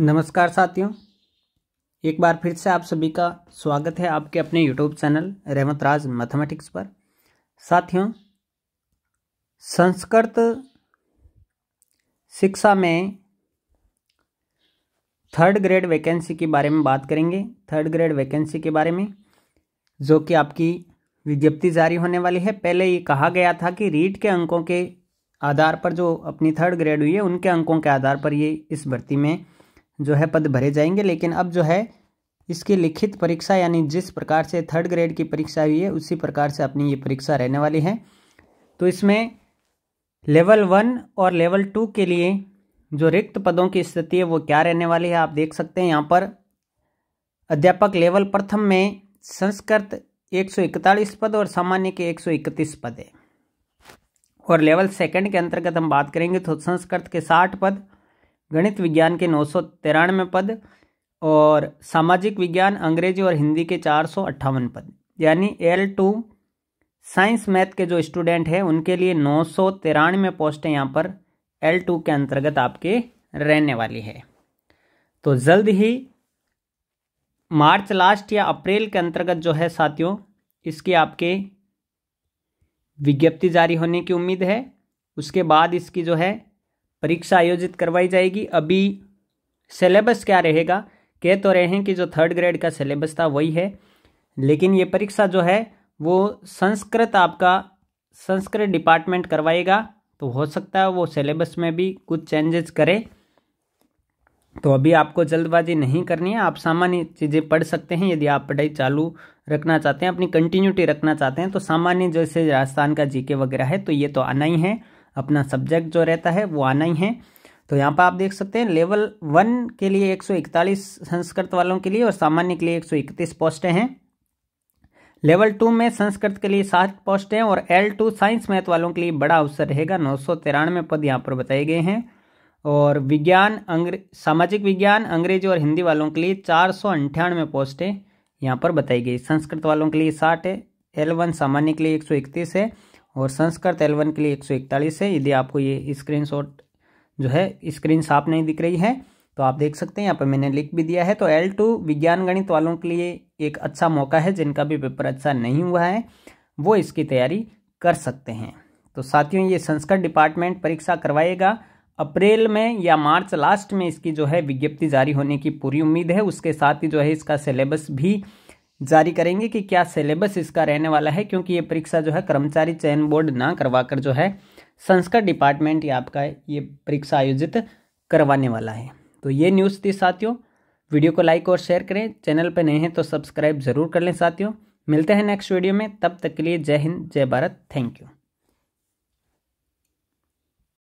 नमस्कार साथियों एक बार फिर से आप सभी का स्वागत है आपके अपने YouTube channel Revant Raj mathematics पर साथियों संस्कृत शिक्षा में थर्ड ग्रेड वैकेंसी के बारे में बात करेंगे थर्ड ग्रेड वैकेंसी के बारे में जो कि आपकी विज्ञप्ति जारी होने वाली है पहले ये कहा गया था कि रीट के अंकों के आधार पर जो अपनी थर्ड ग्रेड हुई है उनके अंकों के आधार पर ये इस भर्ती में जो है पद भरे जाएंगे लेकिन अब जो है इसकी लिखित परीक्षा यानी जिस प्रकार से थर्ड ग्रेड की परीक्षा हुई है उसी प्रकार से अपनी ये परीक्षा रहने वाली है तो इसमें लेवल वन और लेवल टू के लिए जो रिक्त पदों की स्थिति है वो क्या रहने वाली है आप देख सकते हैं यहाँ पर अध्यापक लेवल प्रथम में संस्कृत इकतालीस पद और सामान्य के इकतीस पद है और लेवल सेकंड के अंतर्गत हम बात करेंगे तो संस्कृत के 60 पद गणित विज्ञान के नौ सौ तिरानवे पद और सामाजिक विज्ञान अंग्रेजी और हिंदी के चार सौ अट्ठावन पद यानी एल टू साइंस मैथ के जो स्टूडेंट हैं उनके लिए नौ सौ तिरानवे पोस्टें यहाँ पर एल टू के अंतर्गत आपके रहने वाली है तो जल्द ही मार्च लास्ट या अप्रैल के अंतर्गत जो है साथियों इसकी आपके विज्ञप्ति जारी होने की उम्मीद है उसके बाद इसकी जो है परीक्षा आयोजित करवाई जाएगी अभी सिलेबस क्या रहेगा कह तो रहे हैं कि जो थर्ड ग्रेड का सिलेबस था वही है लेकिन ये परीक्षा जो है वो संस्कृत आपका संस्कृत डिपार्टमेंट करवाएगा तो हो सकता है वो सिलेबस में भी कुछ चेंजेस करे तो अभी आपको जल्दबाजी नहीं करनी है आप सामान्य चीज़ें पढ़ सकते हैं यदि आप पढ़ाई चालू रखना चाहते हैं अपनी कंटिन्यूटी रखना चाहते हैं तो सामान्य जैसे राजस्थान का जीके वगैरह है तो ये तो आना ही है अपना सब्जेक्ट जो रहता है वो आना ही है तो यहाँ पर आप देख सकते हैं लेवल वन के लिए 141 संस्कृत वालों के लिए और सामान्य के लिए 131 पोस्टें हैं लेवल टू में संस्कृत के लिए सात पोस्टें और एल टू साइंस मैथ वालों के लिए बड़ा अवसर रहेगा नौ सौ तिरानवे पद यहाँ पर बताए गए हैं और विज्ञान अंग्रे सामाजिक विज्ञान अंग्रेजी और हिंदी वालों के लिए चार सौ अंठानवे पोस्टें यहाँ पर बताई गई संस्कृत वालों के लिए साठ है एल वन सामान्य के लिए एक सौ इकतीस है और संस्कृत एलवन के लिए एक सौ इकतालीस है यदि आपको ये स्क्रीन शॉट जो है स्क्रीन साफ नहीं दिख रही है तो आप देख सकते हैं यहाँ पर मैंने लिख भी दिया है तो एल टू विज्ञान गणित वालों के लिए एक अच्छा मौका है जिनका भी पेपर अच्छा नहीं हुआ है वो इसकी तैयारी कर सकते हैं तो साथियों ये संस्कृत डिपार्टमेंट परीक्षा करवाएगा अप्रैल में या मार्च लास्ट में इसकी जो है विज्ञप्ति जारी होने की पूरी उम्मीद है उसके साथ ही जो है इसका सिलेबस भी जारी करेंगे कि क्या सिलेबस इसका रहने वाला है क्योंकि ये परीक्षा जो है कर्मचारी चयन बोर्ड ना करवा कर जो है संस्कृत डिपार्टमेंट या आपका ये परीक्षा आयोजित करवाने वाला है तो ये न्यूज़ थी साथियों वीडियो को लाइक और शेयर करें चैनल पर नए हैं तो सब्सक्राइब जरूर कर लें साथियों मिलते हैं नेक्स्ट वीडियो में तब तक के लिए जय हिंद जय भारत थैंक यू